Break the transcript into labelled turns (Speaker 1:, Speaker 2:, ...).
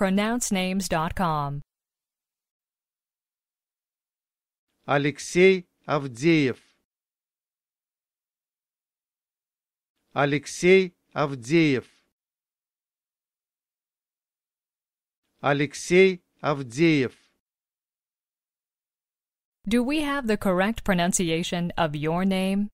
Speaker 1: pronouncenames.com.
Speaker 2: Алексей Авдеев Алексей Авдеев Алексей Авдеев
Speaker 1: Do we have the correct pronunciation of your name?